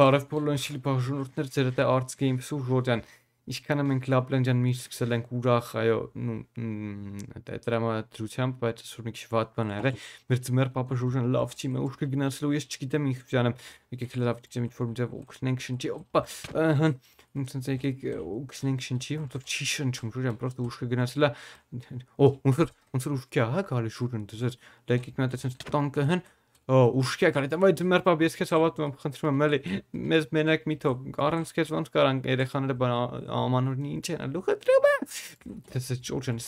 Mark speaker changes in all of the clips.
Speaker 1: Բարև բոլորին բաժանորդներ ձեր հետ Arts Games ու Ռոդյան։ Ինչքանը մենք Լապլանդյան միշտ սկսել ենք ուրախ, այո, դրամատրությամբ, բայց այսօր մի քիչ վատ բան ա եղել։ Մեր ծմեր papa Ժուժան լավ չի մե ուշ կգնացել ու ես չգիտեմ ինքս ճանեմ։ Եկեք լավ դիքեմ ինչ ֆորմ ձև օգնենք շնչի։ Օպա, ըհը, ոնց եկեք օգնենք շնչի, ոնց չի շնչում Ժուժան, պրոստը ուշ կգնացել է։ Օ, ոնց ոնց ուշ կա, հա, գալի Ժուժան, դες լայքիկ մտածած տանկը հն ուշքի կան, դե այդ մեր պապ ես քեզ հավատում եմ, խնդրում եմ, էլի մեզ մենակ մի թող, առանց քեզ ոնց կարան երեխաները բան ամանուրնի ինչ են, լուխը դրում է։ Դես ճոճն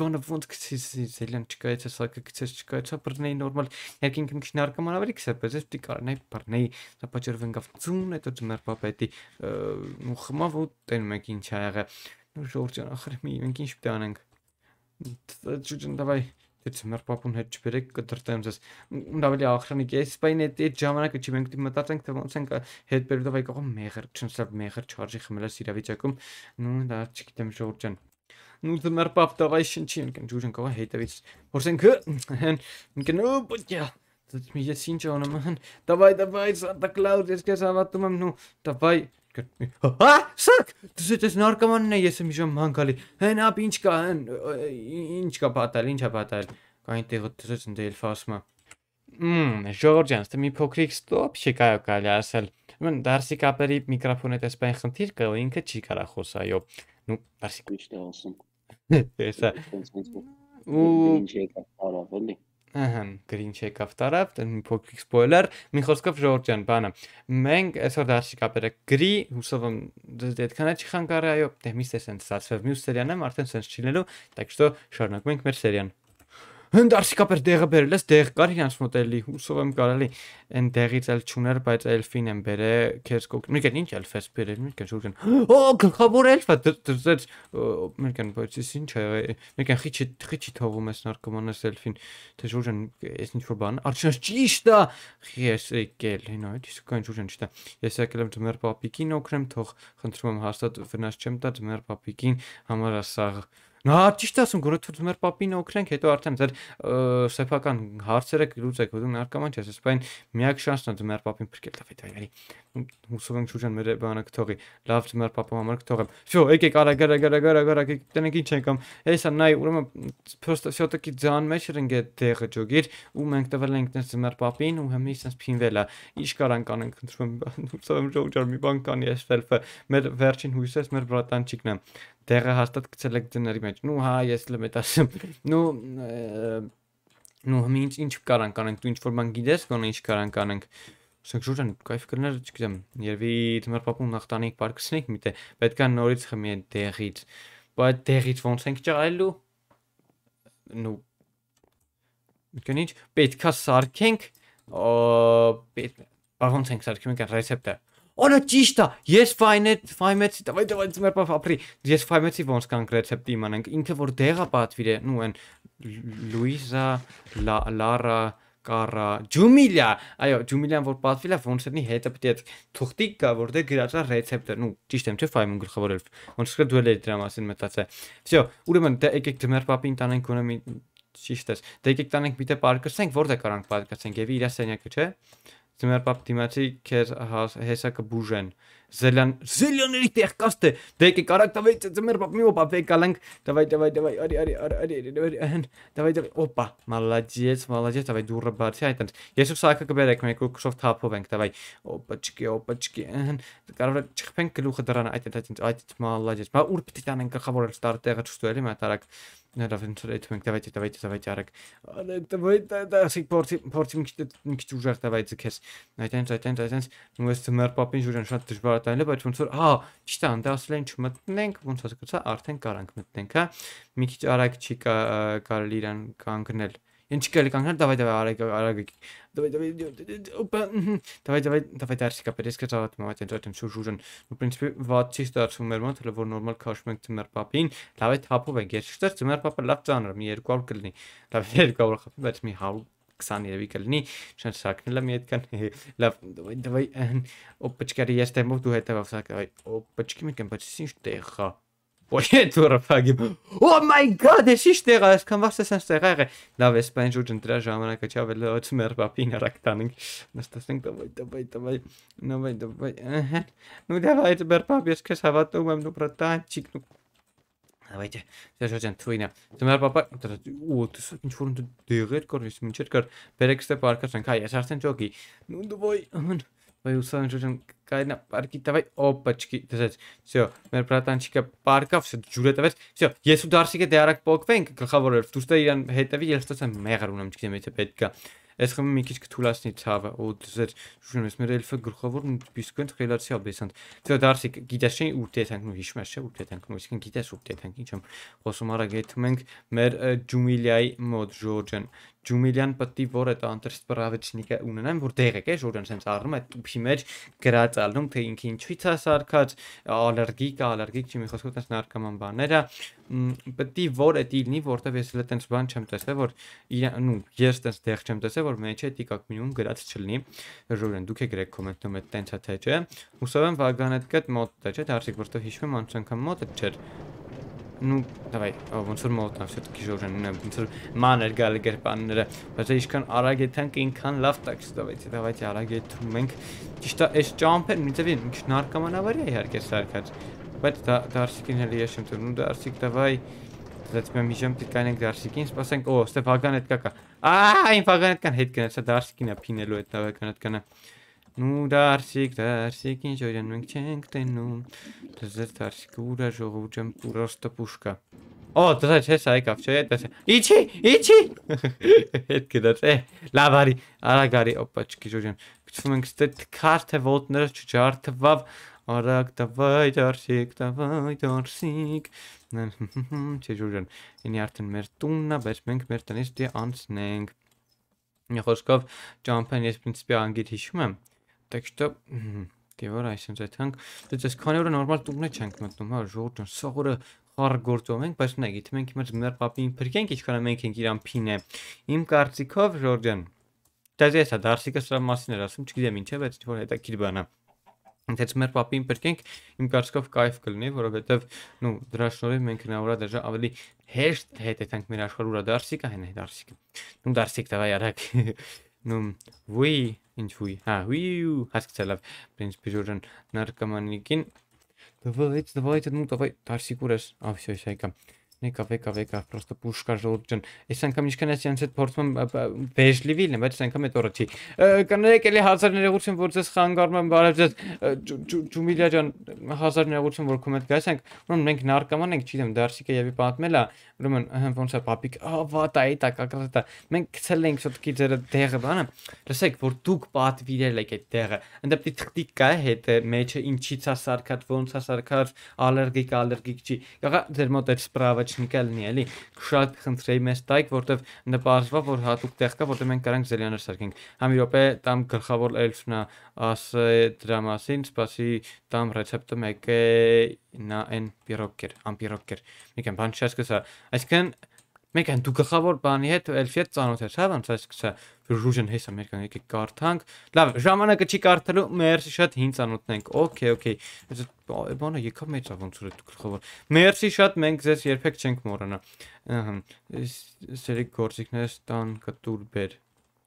Speaker 1: բանը ոնց գցես զելյան չկա եթե սակը գցես չկա եթե բռնեի նորմալ երկինք մի քնարկում ավելի քսեպես ես պիտի կարնայի բռնեի դա պատճառ վնգավ ծուն հետո ձմեր պապետի ու խմավ ու տենում եք ինչ ա եղը նոր ժորժան ախր մի մենք ինչ պիտի անենք ճուճն դավայ Դե ցմեր պապուն հետ չբերեք կդրտեմ ձեզ։ Ունդ ավելի ախրանիկ է։ Իսպայն այդ այդ ժամանակը չի մենք մտածենք թե ոնց ենք հետ բերվով այ կողմ մեղր, չնսա մեղր չարժի խմելս իրավիճակում։ Նու դա չգիտեմ ժողջան։ Նու ցմեր պապ տավայ շնչին կնջուժն կողը հետևից։ Որսենք հեն կնո բուտյա։ Դու մի ես ինչ անում հն։ Տավայ տավայ Սանտա Կլաուդ ես քեզ հավատում եմ նու։ Տավայ Հա, սակ, դու ես նարկոմանն ես մի ժամ հանկալի։ Հենապ ինչ կա, ինչ կա պատալ, ինչ է պատալ։ Այնտեղ դրեց ընդ էլֆը ասում է։ Մմ, Ժորժյան, դու մի փոքրիկ ստոպ չի կարող գալի ասել։ Մեն դարսի կապերի միկրոֆոնը տեսնեն խնդիր կա, ինքը չի կարող խոսա, այո։ Ну, դարսի քիչ դասում։ Տեսա։ Ու ինչ եկա, արա, էլի։ Ահա, գրինչ եկավ տարավ, դեռ մի փոքրիկ սպոյլեր, մի խոսքով Ժորժ ջան, բանը։ Մենք այսօր դաշի կապերը գրի, հուսով եմ դետքանա չի խանգարի, այո, դե միստ է սենց ստացվավ մյուս սերիան եմ արդեն սենց չլինելու, так что շարունակում ենք մեր սերիան հնդարսիկապես դեղը բերել ես, դեղ կար իրանց մոտ էլի, հուսով եմ կարելի այն դեղից էլ չուներ, բայց էլֆին եմ բերե, քեզ կոկ։ Միկան ինչ էլֆ էս բերել, միկան շուրքան։ Օ, գլխավոր էլֆա դրծեց, միկան բայց ես ինչ ա, միկան խիչի խիչի թողում ես նարկոմանս էլֆին, թե շուրքան ես ինչ որ բան, արդյունս ճիշտ է։ Ես եկել, հինա, իսկական շուրքան ճիշտ է։ Ես եկել եմ ձմեր պապիկին օգնեմ, թող խնդրում եմ հաստատ վնաս չեմ տա ձմեր պապիկին, համարասաղ Նա ճիշտ ասում գորը թույլ մեր պապին օգնենք, հետո արդեն ձեր սեփական հարցերը գլուծեք, որ նարկաման չես, իսկ այն միակ շանսն է ձեր պապին փրկել լավ դայերի։ Հուսով եմ շուրջան մեր բանը կթողի։ Լավ ձեր պապը համար կթողեմ։ Շո, եկեք արա գարա գարա գարա գարա գտնենք ինչ ենք ամ։ Էսա նայ, ուրեմն պրոստա շոտակի ձան մեջ ենք այդ դեղը ճոգիր, ու մենք տվել ենք դες ձեր պապին ու հիմա իսենց փինվելա։ Ինչ կարան կանենք, խնդրում եմ, հուսով եմ շուրջան մի բան կանի էս ֆելֆը։ Մեր վերջին հույսս մեր բրատանչիկն է դերը հաստատ գցել եք ձների մեջ։ Նու հա, ես լմետասեմ։ Նու նու մինչ ինչ կարան կանենք, դու ինչ որ բան գիտես, գոնե ինչ կարան կանենք։ Սենք շուտան կայֆ կներ, չգիտեմ։ Երևի դմեր պապում նախ տանենք պարկսնենք, միտե պետք է նորից խմի այդ դեղից։ Բայց դեղից ոնց ենք ճարելու։ Նու Մտքան ինչ պետքա սարքենք, պետք է ոնց ենք սարքում ենք ռեցեպտը։ Օրա ճիշտ է։ Ես ֆայնետ ֆայմեցի, դավայ դավայ ծմերպա ապրի։ Ես ֆայմեցի ոնց կան ռեցեպտի իմանանք։ Ինքը որ դեղա պատվիրե, նու են Լուիզա, Լարա, Կարա, Ջումիլիա։ Այո, Ջումիլիան որ պատվիլա ոնց էնի հետը պետք է թուղթիկ կա, որտեղ դե գրած է ռեցեպտը։ Նու ճիշտ եմ, չէ՞ ֆայմուն գլխավորել։ Ոնց կա դու էլ դրա մասին մտածա։ Всё, ուրեմն դե եկեք ծմերպապին տանենք գոնե մի ճիշտ է։ Դե եկեք տանենք միտե պարկասենք, որտեղ դե կարանք պարկասենք, եւ իրա սենյակը, չէ՞։ Ձմերպապ դիմացի քեր հեսակը բուժեն։ Sillian, Sillian Lichterkaste. Teke Charakter veitsa, se mõrvab minu papeka läng. Davai, davai, davai, adi, adi, adi, adi, adi, davai, davai, opa. Молодец, молодец, давай, дура, бар, see aitab. ja siis aeg hakkab järjekordne, kui üks oht haapub, ent davai. Opatški, opatški. Karvra, tšehpenke luha tarana, aitab, aitab, aitab, молодец. ma urpiti tänan ka kavorel startega, kus tuli nimed ära. Need on nüüd, davai, davai, davai, Jarek. Davai, davai, porti, porti, miks, miks, miks, davai, kes. aitäh, aitäh, aitäh. ma mõtlesin, et ma panin suure šattu, siis պատանելը, բայց ոնց որ, հա, ճիշտ է, դե ասել են չմտնենք, ոնց հասկացա, արդեն կարանք մտնենք, հա։ Մի քիչ արագ չի կարելի իրան կանգնել։ Ինչ կարելի կանգնել, դավայ դավայ արագ արագ։ Դավայ դավայ դավայ դավայ դավայ դարսիկա պետք է ծավալ մամատ են դրտեմ շուժ ուժն։ Ну, принципе, վատ չի ստացվում մեր մոտ, հələ որ նորմալ քաշում ենք ձմեր պապին, լավ է թափով ենք, երբ շտեր ձմեր պապը լավ ծանր, մի 200 կլինի։ Լավ 200 խփի, բայց մի 100 20 երևի կլինի, չնա շակնել եմ իդքան։ Լավ, դավայ օպպչկարի ես տեմով դու հետևավ սա, այ օպպչկի մի կեմ, բայց ինչ տեղ հա։ Պոյետուրը փագի։ Oh my god, ես ի՞նչ տեղ այս կամ վարձ էս տեղ աղը։ Լավ, ես պայն ջուր դրա ժամանակը չավ էլ 8 մեր պապին արակտանինք։ Նստասենք դավայ, դավայ, դավայ, նավայ, դավայ։ Ну давай, теперь пап, ես քեզ հավատում եմ, դու բրտանчик, ну Давайте. Сейчас очень թույնա։ Դմար papa, ու դու ինչ որ դու դե, դեղեր կար, ես ինչ չեր կար։ Բերեք ստե պարկացանք, հայ, ես արդեն ճոգի։ Ну давай, ան։ Vai usam ժան կայնա պարկի, давай, опачки, դրեց։ Всё, մեր բրատանչիկը պարկավ, всё ջուրը տվեց։ Всё, ես ու դարսիկը դե արագ փոկվենք, գլխավորը դուրս տա իրան հետևի, ես ստացա մեղր ունեմ, չգիտեմ, եթե պետքա։ Այս խմի մի քիչ կթուլացնի ցավը, ու դեր շուն ես մեր էլֆը գլխավոր բիսկենտ խելացի աբեսանտ։ Դե դարսի գիտես չէ ու տետանք նու հիշում ես չէ ու տետանք նու, իսկ գիտես ու տետանք ինչ եմ խոսում արա գեթում ենք մեր Ջումիլիայի մոտ Ժորջան։ Ջումիլյան պետք է որ այդ անդրստպրավիչնիկը ունենան, որ դեղեք է, որ ոնց առնում այդ տուփի մեջ գրած ալնում, թե ինքին ինչից է սարկած, ալերգիկ, ալերգիկ չի մի խոսքով տես նարկաման բաները, պետք է որ այդ իլնի, որտեվ ես հենց տես բան չեմ տեսել, որ նու ես տես դեղ չեմ տեսել, որ մեջը տիկակ մինիմում գրած չլինի։ Ժորեն, դուք եք գրեք կոմենտում այդ տենցա թե չէ։ Հուսով եմ վագանդ կդ մոտ թե չէ, դարձիկ որտեվ հիշում եմ անց անգամ մոտ չէր ну давай ոնց որ մոտնա все-таки ժորժանին ոնց որ մաներ գալ գրպանները բայց ինչքան արագ եթանք ինքան լավ տաքս դավեցի դավեցի արագ եթում ենք ճիշտ է այս ճամփեր նույնիսկ մի քիչ նարկամանավարի է իհարկե սարկած բայց դա դարսիկին հելի ես եմ դու դարսիկ դավայ դից մեմ իջեմ տիկանենք դարսիկին սпасենք օ ստեփական հետ կա կա այն փական հետ կան հետ գնացա դարսիկին է փինելու այդ դավականատկանը Ու դարսիկ, դարսիկ, ինչ օրյան մենք չենք տենում։ Դզես դարսիկ ուրա ժողովուրդ եմ պուրոստը պուշկա։ Օ, դա չես եկավ, չէ, դա։ Իչի, իչի։ Հետ գդած։ Է, լավ արի, արա գարի, օպաչկի ժողովուրդ։ Գցվում ենք ստե քարթե ոտները չջարդվավ։ Արագ դավայ դարսիկ, դավայ դարսիկ։ Չէ, ժողովուրդ։ Ինի արդեն մեր տունն է, բայց մենք մեր տնից դի դե անցնենք։ Մի խոսքով ճամփեն ես principi անգիտ հիշում եմ։ Так что դիվոր դե այսինքն այդքան դից դե այս քանի օրը նորմալ տունքն չենք մտնում, հա, ժողովուրդ սաղ օրը խառ գործով ենք, բայց նա գիտեմ ենք մեր մեր պապին փրկենք, ինչքան մենք ենք իրան փինը։ Իմ կարծիքով ժողովրդան Դա ես հա դարսիկը սրա մասին էր ասում, չգիտեմ ինչ է, բայց որ հետաքրքիր բան է ընդհանրապես մեր պապին բերկենք, իմ կարծիքով кайֆ կլինի, որովհետև նու դրա շնորհիվ մենք հնարավոր է դժա ավելի հեշտ հետ ենք մեր աշխարհ ուրա դարսիկա, հենա դարսիկա։ Նու դարսիկ տվայ արակ։ num wi in fui ha wiu casque ça love principe jordan nar kamanin the voice the voice it's not very tar siguras avsio sei ca Նեկա, վեկա, վեկա, պրոստը պուշկա ժորջն։ Այս անգամ ինչքան էս յանց հետ փորձում եմ վեժլիվիլն եմ, բայց այս անգամ այդ օրը չի։ Կներեք էլի հազար ներողություն, որ ձեզ խանգարում եմ, բարև ձեզ Ջումիլիա ջան, հազար ներողություն, որ կոմենտ գայսանք։ Ուրեմն մենք նարկաման ենք, չգիտեմ, դարսիկը եւի պատմելա։ Ուրեմն հենց ոնց է պապիկ, ահա վատա է, տակ ակրտա։ Մենք գցել ենք շոտքի ձերը դեղը բանը։ Լսեք, որ դուք պատվիրել եք այդ դեղը։ Այնտեղ պիտի թղթիկ կա հետը մեջը ինչից է սարկած, ոնց է սարկած, ալերգիկ, ալերգիկ չի։ Եղա ձեր մոտ այդ սպրավը չնկա լինի, էլի։ Շատ խնդրեի մեզ տայք, որտեվ նպարզվա որ հատուկ տեղ կա, որտեղ մենք կարանք զելյանը սարքենք։ Համ իրոպե տամ գլխավոր էլֆնա ասե դրա մասին, սպասի տամ ռեցեպտը մեկ է նա այն պիրոկեր, ամպիրոկեր։ Միքան բան չես կսա։ Այսինքն Մեկ այն դու գլխավոր բանի հետ էլֆի հետ ծանոթ ես, հա, ոնց այս քսա ռուժն հեսա մեր կան եկեք կարդանք։ Լավ, ժամանակը չի կարդալու, մերսի շատ հին ծանոթն ենք։ Օքեյ, օքեյ։ Բանը եկա մեծա ոնց որ դու գլխավոր։ Մերսի շատ, մենք ձեզ երբեք չենք մոռանա։ Ահա։ Սերի գործիքներ տան կտուր բեր։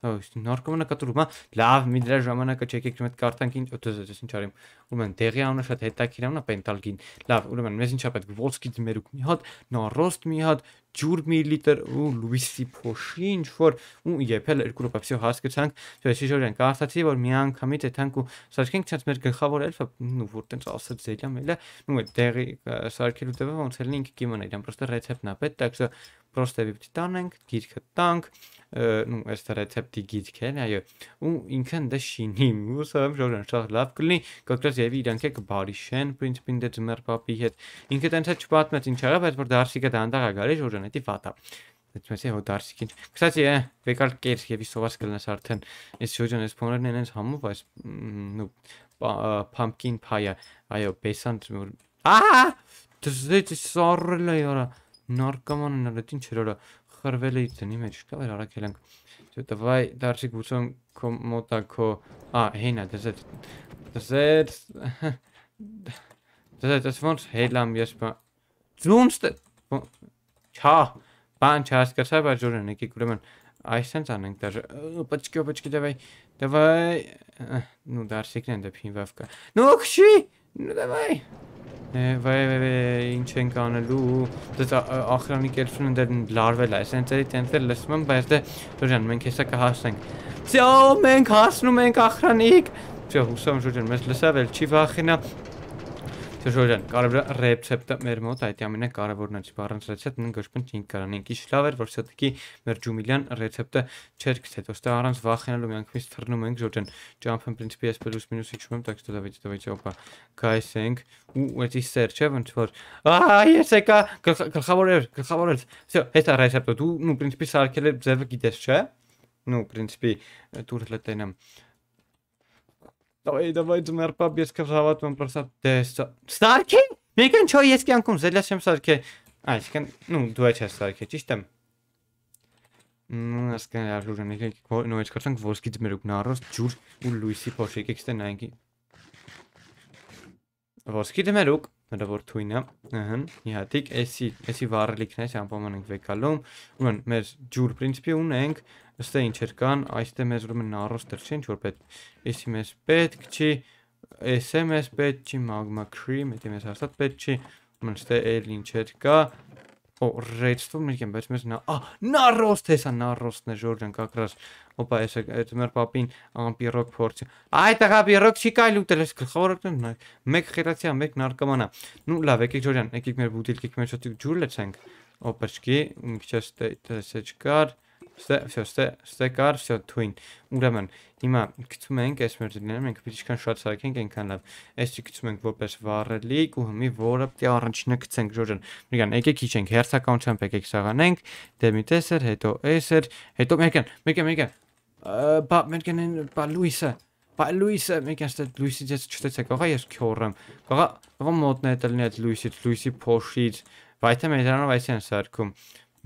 Speaker 1: Այս նարկոմանը կտուրում է։ հա, Լավ, մի դրա ժամանակը չեկեք մետ կարտանք ինչ օտես էս ինչ արեմ։ Ուրեմն դեղի անունը շատ հետաքրքիր անունը Պենտալգին։ Լավ, ուրեմն մեզ ինչա պետք Վոլսկի դմերուկ մի հատ, Նարոստ մի հատ, ջուր միլիտր ու լուիսի փոշի ինչ որ ու եփել երկու րոպեսի հասկացանք թե շիշորյան կարծացի որ մի անգամից այդանք ու սարքենք ցած մեր գլխավոր էլֆը ու որ տենց ասած զելյա մելա ու դեղի սարքելու տեւը ոնց էլ ինքը կիմանա իրան պրոստը ռեցեպտն է պետք так что պրոստը պիտի տանենք գիրքը տանք ու այս ռեցեպտի գիրքն այո ու ինքն դա շինի ուսամ ժորան շատ լավ կլինի կոկրետ եւ իրանք է կբարիշեն պրինցիպին դե ձմեր պապի հետ ինքը տենց չպատմեց ինչ արա բայց որ դարսիկը դանդաղ է գալիս որ ინტერნეტი ვადა. მეცმეცე ოდარსიკინ. კსაცი ე, ვეკალ კერშე ვისოვას კლენას ართენ. ეს სიუჟონეს ფონერნენენს ამოვას. ნუ პამკინ ფაია. აიო, ბესანტ. აა! ძეთი სორლე ორა. ნარკომანი ნალეთინ ჩერორა. ხრველი იცი ნიმეჩ. კავერ არაკელენ. დავაი დარში გუცონ კომოტაკო. ა, ჰენა დაზეთ. დაზეთ. დაზეთ ეს ფონს ჰელამ ისპა. ზუმსტ. Չա, բան չհասկացա, բայց ուրեմն եկեք ուրեմն այսենց անենք դաժ պճկի պճկի դավայ դե դավայ դե ну դարսիկնեն դեպի վավկա ну քշի ну դավայ դե վայ վայ ինչ ենք անելու դա ախրանի կերպն դեռ լարվել է այսենց էլի տենց էլ լսում եմ բայց դե ժորժան մենք հեսա կհասնենք ծո մենք հասնում ենք ախրանիկ ծո հուսամ ժորժան մեզ լսավ էլ չի վախենա Շոշորյան, կարևոր ռեցեպտը մեր մոտ այդ ամենը կարևորն է, չի բառանց ռեցեպտ նն գշպն չին կարանենք։ Ինչ լավ էր, որ սա-տիկի մեր Ջումիլյան ռեցեպտը չէր գցել, ոստե առանց վախենալու միանգամից թռնում ենք Ժորժան։ Jump in principle ես պլյուս մինուս իջում եմ, так что давайте, давайте, опа, guys ենք ու էտի search է ոնց որ ահա ես եկա գլխավոր էր, գլխավոր էր։ Всё, հեսա ռեցեպտը դու նու principle սարքել է ձևը գիտես, չէ՞։ Ну, в принципе, тут летенем. Dawaj, dawaj, Dmerpa, bierz kawałek, mam prosta testa. Starki? Miegam čo jest kiankum, zedla się starkie. A, skan, nu, duecie starkie, gdzieś tam. Nu, skan, ja już nie wiem, no, jest kartang wolski dmeruk naros, czur, u Luisi poszek, jak stenanki. Wolski dmeruk. նրա որ թույնը, ըհը, իհատիկ, էսի, էսի վառելիքն է, անպայման ենք վեկալում։ Ուրեմն մեր ջուր principi ունենք, ըստ է ինչեր կան, այստեղ մեզ ուրեմն առոստեր չէ, ինչ որ պետք։ Էսի մեզ պետք չի, էսը մեզ պետք չի, magma cream, դա մեզ հաստատ պետք չի։ Ուրեմն ըստ է այլ ինչեր կա, О, redstone մենք եմ, բայց մեզ նա, ա, նարոստ էսա, նարոստն է Ժորժան կակրած։ Ոպա, էս այդ մեր պապին ամպիրոկ փորձի։ Այ տղա պիրոկ չի կայլ ուտել, էս գլխավորակն նա։ Մեկ խերացիա, մեկ նարկոմանա։ Նու լավ, եկեք Ժորժան, եկեք մեր բուտիլկի մեջ հոտիկ ջուր լցենք։ Օպեչկի, մի քիչ էս տեսեջ կար։ Всё, ստե, ստե կար, всё, թույն։ Ուրեմն, հիմա գցում ենք այս մերձիները, մենք ինչքան շատ սարքենք, այնքան լավ։ Այս չի գցում ենք որպես վառելիք ու հմի, որը պետք է առաջինը գցենք ժորժան։ Միկան, եկեք իջենք հերթականությամբ, եկեք սաղանենք, դեմի տեսեր, հետո էսեր, հետո մեկան, մեկան, մեկան։ Բա, մեկան են, բա Լուիսը։ Բա Լուիսը, մեկան ստե Լուիսի դես չտեսեք, ողա ես քյորեմ։ Ողա, ողա մոտնա է դլնի այդ Լուիսից, Լուիսի փոշից։ Վայթե մեզանով այս են սարքում։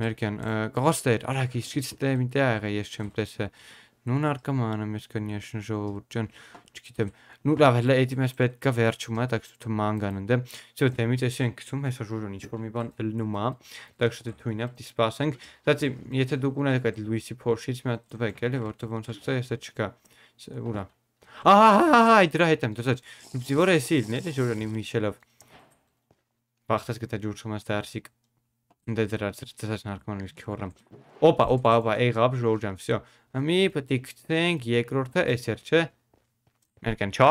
Speaker 1: Մերկյան, գոստեր, արագ իսկից դե միտե աղա ես չեմ տեսը։ Նուն արկամանը մեզ կնյաշն ժողովուրդ ջան, չգիտեմ։ Նու լավ հələ էդի մեզ պետք է վերջում է, так что թմանգանն դեմ։ Всё, դեմից էս են գցում հեսա ժուրուն, ինչ որ մի բան ելնում է, так что թույնա, դիսպասենք։ Դասի, եթե դուք ունեք այդ Լուիսի Փորշից մի հատ տվեք, էլի, որտեղ ոնց ասած է, էսա չկա։ Ուրա։ Ահա, դրա հետ եմ դասած։ Նու զիվոր էսիլ, նե՞, ժուրուն իմ հիշելով։ Բախտած գտա ջուրչում ես դարսիկ։ Դե դրա ծրծած նարկման իր քյորը։ Օպա, օպա, օպա, եղավ Ժորժան, всё։ Մի պետք է գտնենք երկրորդը էսեր, չէ։ Ներքան չա։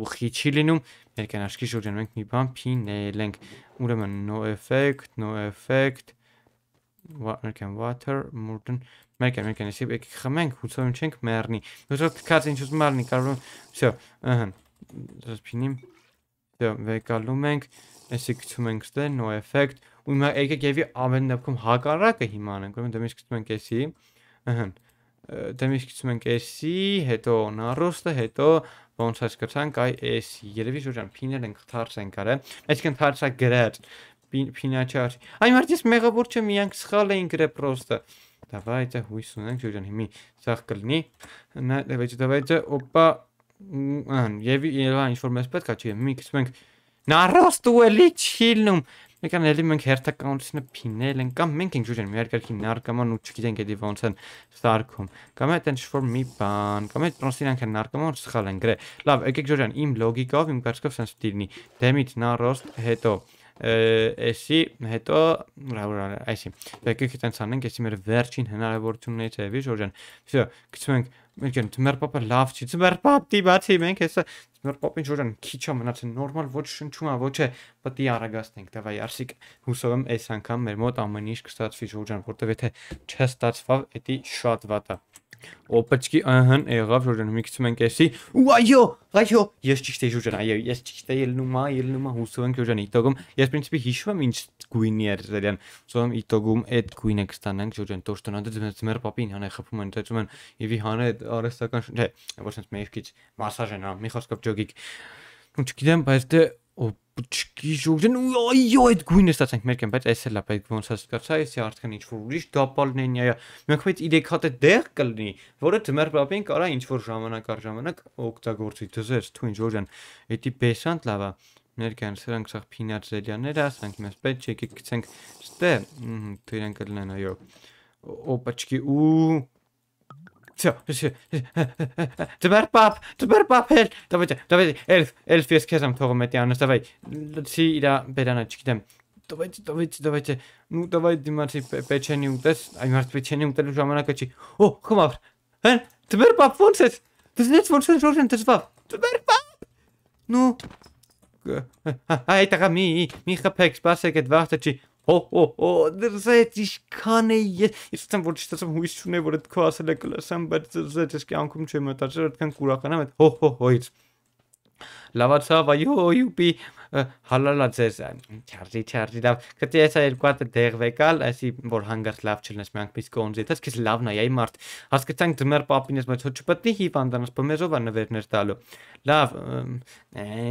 Speaker 1: ու խիչի լինում, ներքան աշկի Ժորժան մենք մի բան փինել ենք։ Ուրեմն no effect, no effect, ներքան water, modern Մեկ է, մեկ է, եսի եկեք խմենք, հուցով չենք մեռնի։ Ուրեմն թքած ինչ ուզում արնի, կարող եմ։ Всё, ըհը։ Դրս փինիմ։ Դե վեկալում ենք։ Ա այսի գցում ենք ստե no effect ու հիմա եկեք եւի ամեն դեպքում հակառակը հիմա անենք ուրեմն դեմից գցում ենք էսի ըհը դեմից գցում ենք էսի հետո նարոստը հետո ոնց է սկսանք այ էսի երևի շուրջան փիներ ենք թարցենք արա այսինքն թարցա գրած փինաչար այ մարդիս մեղավոր չէ միանք սխալ էին գրե պրոստը Давайте դե հույս ունենք շուրջան հիմի սախ կլինի նա դե դավայ դավայ դե, օպա ան եւի երևան ինչ որ մեզ պետքա չի մի գցում ենք Նա ռոստու էլի չիլնում։ Մեկան էլի մենք հերթականությունը փինել են կամ մենք ենք ջուրեն միարկարքի նարկաման ու չգիտենք էդի ոնց են սարքում։ Կամ այդ են շոր մի բան, կամ այդ պրոնսին անքան նարկաման սխալ են գրե։ Լավ, եկեք ջուրեն, իմ լոգիկով, իմ կարծիքով sense դինի։ Դեմից նա ռոստ հետո էսի հետո ռավուրան այսի եկեք այտենց անենք էսի մեր վերջին հնարավորություններից է վիշ օջան վсё գցում ենք մենք են ծմերպապը լավ չի ծմերպապ դի բացի մենք հեսա նորպոպին ջուրան քիչա մնացել նորմալ ոչ շնչումա ոչ է պետք է արագացնենք դավայ արսիկ հուսով եմ այս անգամ մեր մոտ ամեն ինչ կստացվի ջուրան որտեվ եթե չստացվավ էդի շատ վատ է Օպեչկի ըհն եղավ ջուրան մի քիչ մենք էսի ու այո այո ես ճիշտ եմ ջուրան այո ես ճիշտ եմ ելնումա ելնումա հուսով եմ ջուրան իտոգում ես principi հիշում եմ ինչ գույնի էր դերյան ծոմ իտոգում այդ գույնը կստանանք ջուրան տոշտոնած դες մեր պապին հանե խփում են դեծում են իվի հանե արեստական չէ ոչ այնպես մի քիչ մասաժ են հա մի խոսքով ժոգիկ։ Ու չգիտեմ, բայց դե պճկի ժողջեն ու այո այդ գույնը ստացանք մերքեն բայց էս էլ է պետք ոնց է ստացա էսի արդեն ինչ որ ուրիշ դապալն են այա մենք բայց 3 հատ է դեղ կլինի որը ձմեր պապին կարա ինչ որ ժամանակ առ ժամանակ օգտագործի դզես թու ինչ ժողջան էդի բեսանտ լավա ներքան սրանք սա փինած զելյանները ասանք մենք պետք չէ գցենք ստե դրանք կլինեն այո օպաչկի ու Co? Теперь, пап, теперь, пап, Эльф. Давайте, давайте, Эльф, Эльф, я сказал, кто мы тянем, давай. Си, да, беданочки, там. Давайте, давайте, давайте. Ну, давай, димати, печени утес. Ай, март, печени утес, уже амана качи. О, хмар. Эн, теперь, пап, фунсет. Ты знаешь, фунсет, жоржен, ты пап. Теперь, пап. Ну. Ай, така ми, ми хапекс, пасекет, вахтачи. Հո հո հո դրսեց ինչքան է ես իստեմ որ չտեսեմ հույս չունեի որ այդ քո ասել է կլսեմ բայց դրսեց ես կյանքում չեմ մտածել այդքան կուրախանամ այդ հո հո հոից լավացավ այո յուպի հալալա ձեզ չարժի չարժի լավ գտի էսա երկու հատ դեղվեկալ ասի որ հանգարտ լավ չլնես մենք միս կոնզի դա սկիզ լավն այ մարդ հասկացանք դմեր պապինես մոտ ոչ պետք է հիվանդանաս բմեզով անվերներ տալու լավ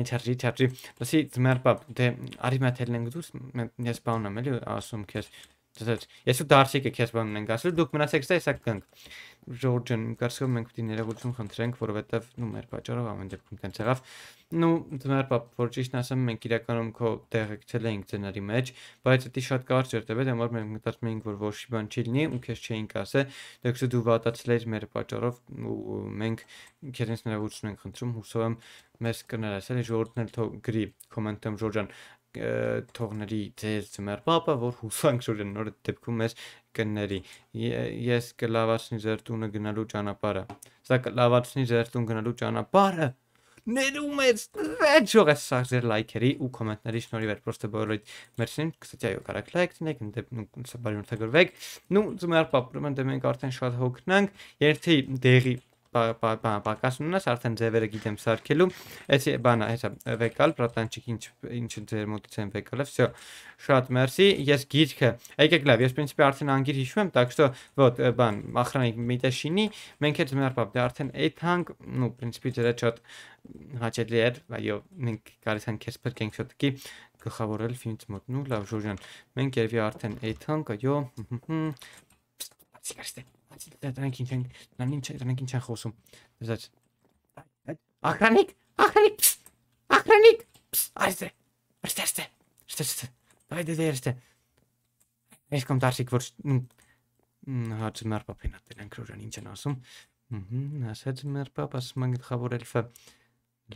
Speaker 1: չարժի չարժի լսի դմեր պապ դե արի մաթելնենք դուրս ես բանամ էլի ասում քեզ Ես ու դարսիկը քեզ բանն ենք ասել դուք մնացեք ստե սա կգանք Ժորժան, իմ կարծիքով մենք պետք է ներողություն խնդրենք, որովհետև նու մեր պատճառով ամեն դեպքում տենց եղավ։ Նու դմար պապ, որ ճիշտն ասեմ, մենք իրականում քո տեղը գցել էինք ձնարի մեջ, բայց դա շատ կարճ էր տվել, համար մենք մտածում էինք, որ ոչ մի բան չի լինի, ու քեզ չէինք ասե, դե քսու դու վատացել մեր պատճառով ու մենք քեզ ներողություն ենք խնդրում, հուսով եմ մեզ կներես, էլի ժորժն էլ թող գրի կոմենտում Ժորժան, թողների ձեզ ձմեր պապը, որ հուսանք շուրեն նոր դեպքում մեզ կների։ Ես կլավացնի ձեր տունը գնալու ճանապարհը։ Սա կլավացնի ձեր տուն գնալու ճանապարհը։ Ներում ես, վերջող ես սա ձեր լայքերի ու կոմենտների շնորհիվ էր պրոստը բոլորիդ մերսին, կսեցի այո կարակ լայք տնեք, դեպքում սա բարի նորթագրվեք։ Նու ձմեր պապ, ուրեմն դե մենք արդեն շատ հոգնանք, երթի դեղի պակաս ունես, արդեն ձևերը գիտեմ սարքելու։ Էս բանա, հեսա վեկալ, պրատանչիկ ինչ ինչ ձեր մոտից են վեկալը։ Всё, շատ մերսի։ Ես գիրքը, եկեք լավ, ես principi արդեն անգիր հիշում եմ, так что вот բան, охранник միտեշինի, մենք էլ մերպապ, դե արդեն այդ հանգ, ну, principi դրա շատ հաճելի էր, այո, մենք կարիս ենք քեզ բերենք շատ կի գլխավորել ֆիլմից մոտ։ Ну, լավ, Ժորժան, մենք երևի արդեն այդ հանգ, այո, սիգարետ բայց դրանք ինչ են նրանք ինչ դրանք ինչ են խոսում դրած ախրանիկ ախրանիկ ախրանիկ այստե այստե այստե այստե բայ դե այստե ես կամ դարսիկ որ հաճի մեր պապին ատեն ենք որ ինչ են ասում հհ ասած մեր պապ ասում են գլխավոր էլֆը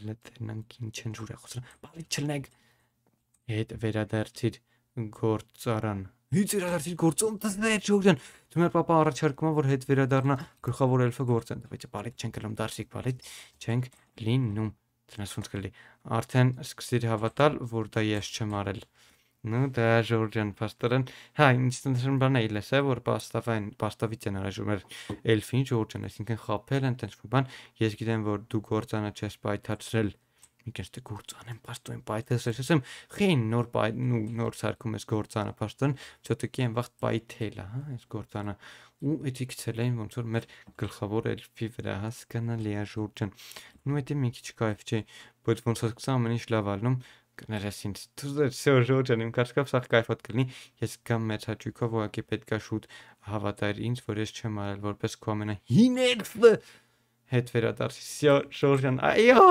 Speaker 1: լետնանք ինչ են ջուրը խոսում բալի չլնեք հետ վերադարձիր գործարան Հից իրադարձիր գործում դզներ Ժողջան։ Դու մեր papa առաջարկում է որ հետ վերադառնա գլխավոր էլֆը գործեն, բայց բարիք չենք գնում դարսիկ, բարիք չենք լինում։ Դրանցունց գլի։ Արդեն սկսիր հավատալ, որ դա ես չեմ արել։ Ну դա Ժորժան Պաստորեն, հա, ինստանտան բան է լսել, որ Պաստավային, Պաստավից են հրաժում էր էլֆին Ժորժան, այսինքն խափել են տենց բան, ես գիտեմ որ դու գործանը չես պայթացրել Եկես դե գործ անեմ, պաստոյն պայթես ես ասեմ, խին նոր նու նոր սարկում ես գործանը, պաստոն, չոթեքի այն վաղ պայթելա, հա, այս գործանը։ Ու էդի գցել էին ոնց որ մեր գլխավոր էլֆի վրա հասկանալի է ժուրջն։ Նու էդի մի քիչ кайֆ չէ, բայց ոնց ասած ամեն ինչ լավ ալնում, կներես ինձ դուզեր շոժոջան իմ կարծիքով սա կայֆոտ կլինի ես կամ մեծ հաճույքով ուղակի պետքա շուտ հավատար ինձ որ ես չեմ արել որպես քո ամենա հին էլֆը հետ վերադարձի շորժան։ Այո,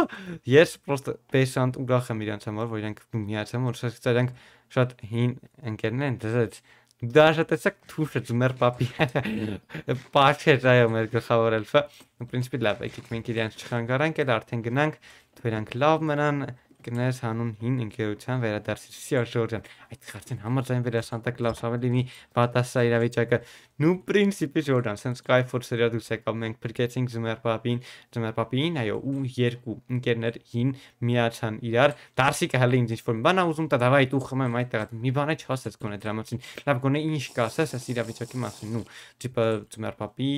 Speaker 1: ես պրոստը պեսանտ ուղախ եմ իրանց համար, որ իրանք միացան, որ ասես իրանք շատ հին ընկերներ են, դրանց դե даже տեսակ թուշը ձմեր պապի պաչեր այո մեր գլխավոր ալֆա в принципе լավ է քիչ մենք իրենց չխանգարանք էլ արդեն գնանք թող իրանք լավ մնան կներես հանուն հին ընկերության վերադարձի շորժան այդ քարտեն համաձայն վերասանտակ լավ ավելի մի պատասխան իրավիճակը Ну, principi Jordan, sense Skyforce-ը դուս եկավ, մենք բրկեցինք Զմերպապին, Զմերպապին, այո, ու երկու ընկերներ հին միացան իրար։ Դարսիկը հələ ինձ ինչ-որ բան ա ուզում, դա դավայ դու խմեմ այդտեղ, մի բան է չհասած գոնե դրա մասին։ Լավ, գոնե ինչ կասես, այս իրավիճակի մասին, նու, տիպը Զմերպապի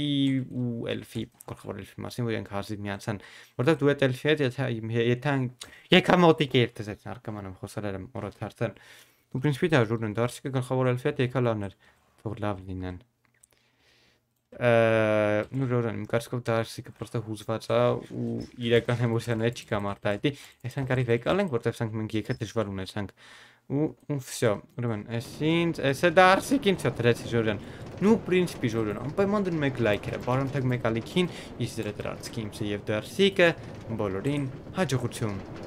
Speaker 1: ու Elfi, գլխավոր Elfi մասին, որ իրենք հազիվ միացան, որտեղ դու այդ Elfi հետ, եթե եթե եկա մոտիկ էր դες այդ նարկամանը խոսել եմ օրը դարձան։ Ու principi դա Jordan Դարսիկը գլխավոր Elfi հետ եկա լավներ, թող լավ լինեն ну ժորան իմ կարծիքով դարսիկը պրոստը հուզված է ու իրական էմոցիաները չի կամ արտահայտի այսան կարի վեկալ ենք որտեվ ցանկ մենք եկա դժվար ունեցանք ու ու всё ուրեմն այսինչ էսե դարսիկին չա դրեցի ժորան ну принципе ժորան անպայման դնում եք լայքերը բարոնդակ մեկ ալիքին իսկ դրա դրածքի իմսը եւ դարսիկը բոլորին հաջողություն